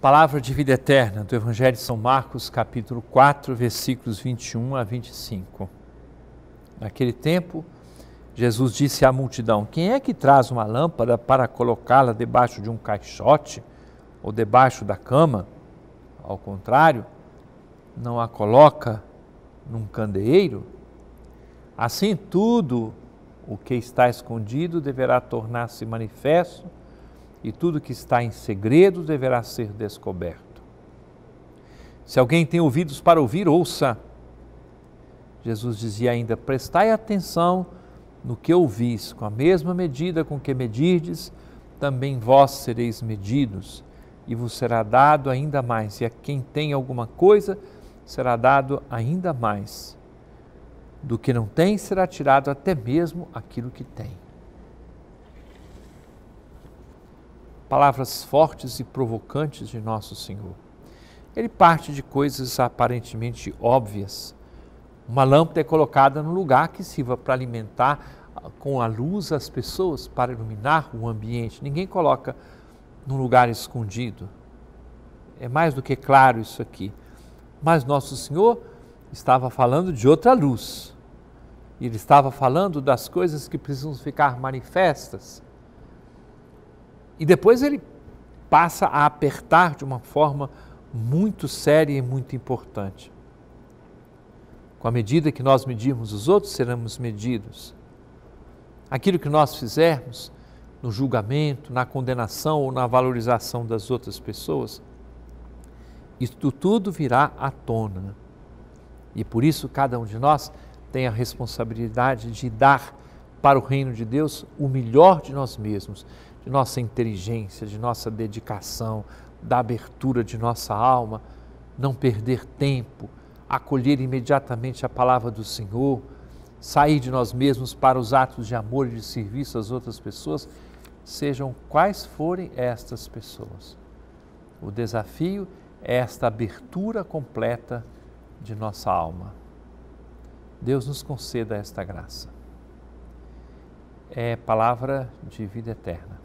Palavra de vida eterna do Evangelho de São Marcos, capítulo 4, versículos 21 a 25. Naquele tempo, Jesus disse à multidão: Quem é que traz uma lâmpada para colocá-la debaixo de um caixote ou debaixo da cama? Ao contrário, não a coloca num candeeiro? Assim, tudo o que está escondido deverá tornar-se manifesto e tudo que está em segredo deverá ser descoberto. Se alguém tem ouvidos para ouvir, ouça. Jesus dizia ainda: Prestai atenção no que ouvis, com a mesma medida com que medirdes, também vós sereis medidos, e vos será dado ainda mais, e a quem tem alguma coisa será dado ainda mais. Do que não tem, será tirado até mesmo aquilo que tem. palavras fortes e provocantes de nosso Senhor. Ele parte de coisas aparentemente óbvias. Uma lâmpada é colocada no lugar que sirva para alimentar com a luz as pessoas, para iluminar o ambiente. Ninguém coloca num lugar escondido. É mais do que claro isso aqui. Mas Nosso Senhor estava falando de outra luz. Ele estava falando das coisas que precisam ficar manifestas e depois ele passa a apertar de uma forma muito séria e muito importante. Com a medida que nós medirmos os outros, seremos medidos. Aquilo que nós fizermos no julgamento, na condenação ou na valorização das outras pessoas, isto tudo virá à tona. E por isso cada um de nós tem a responsabilidade de dar para o reino de Deus o melhor de nós mesmos de nossa inteligência, de nossa dedicação, da abertura de nossa alma, não perder tempo, acolher imediatamente a palavra do Senhor, sair de nós mesmos para os atos de amor e de serviço às outras pessoas, sejam quais forem estas pessoas. O desafio é esta abertura completa de nossa alma. Deus nos conceda esta graça. É palavra de vida eterna.